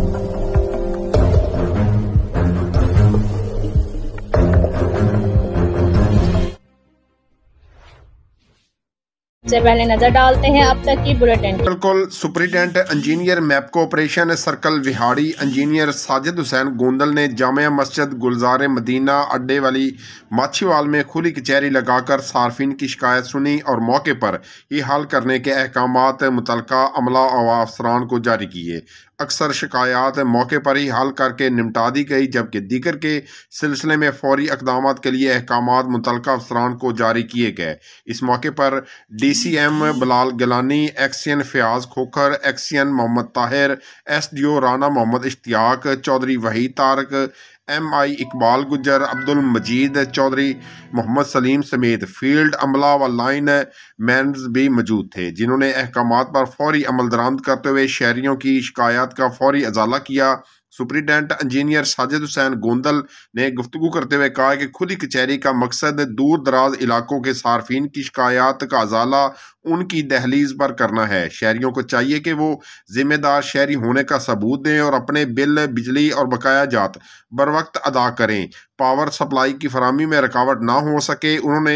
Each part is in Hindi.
Thank you. सबसे पहले नजर डालते हैं अब तक की बुलेटिन बिल्कुल superintendent engineer MEPCO operation circle Vehari engineer Sajid Hussain Gondal ने जामिया मस्जिद गुलजार मदीना अड्डे वाली माछीवाल में खुली कचहरी लगाकर सार्फिन की शिकायत सुनी और मौके पर ये हल करने के अहकाम मुतल अमला और अफसरान को जारी किए अक्सर शिकायत मौके पर ही हल करके निपटा दी गई जबकि दीगर के सिलसिले में फौरी इकदाम के लिए अहकाम मुतल अफसरान को जारी किए गए इस मौके पर D C M Bilal Gilani XEN Fayyaz Khokhar XEN Mohammad Tahir S D O Rana Mohammad Ishtiaq Chaudhry वही तारक एम आई इकबाल गुजर अब्दुल मजीद चौधरी मोहम्मद सलीम समेत फील्ड अमला व लाइन मैनज भी मौजूद थे जिन्होंने अहकाम पर फौरी अमल दरामद करते हुए शहरीों की शिकायत का फौरी अजाला किया सुप्रिटेंडेंट इंजीनियर साजिद हुसैन गोंदल ने गुफ्तु करते हुए कहा कि खुली कचहरी का मकसद दूर दराज इलाकों के सार्फिन की शिकायत का अजाला उनकी दहलीज पर करना है शहरीों को चाहिए कि वो जिम्मेदार शहरी होने का सबूत दें और अपने बिल बिजली और बकाया जात बर वक्त अदा करें पावर सप्लाई की फरहमी में रुकावट ना हो सके उन्होंने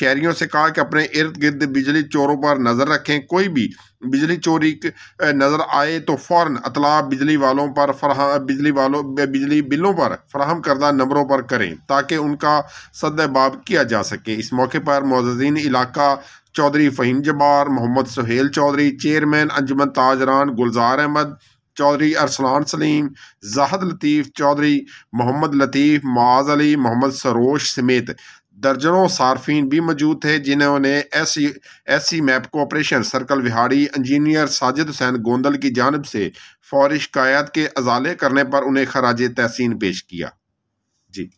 शहरीों से कहा कि अपने इर्द गिर्द बिजली चोरों पर नज़र रखें कोई भी बिजली चोरी नज़र आए तो फ़ौर अतला बिजली वालों पर फरह बिजली वालों बिजली बिलों पर फराहम करदा नंबरों पर करें ताकि उनका सदबाब किया जा सके इस मौके पर मोजीन इलाका चौधरी फ़हीम जबार मोहम्मद सुहेल चौधरी चेयरमैन अंजमन ताजरान गुलजार अहमद चौधरी अरसलान सलीम जाहद लतीफ़ चौधरी मोहम्मद लतीफ़ माज अली मोहम्मद सरोश समेत दर्जनों सार्फिन भी मौजूद थे जिन्होंने एस एस सी मैप operation circle Vehari engineer Sajid Hussain Gondal की जानब से फौरी शिकायत के अजाले करने पर उन्हें खराज तहसीन पेश किया जी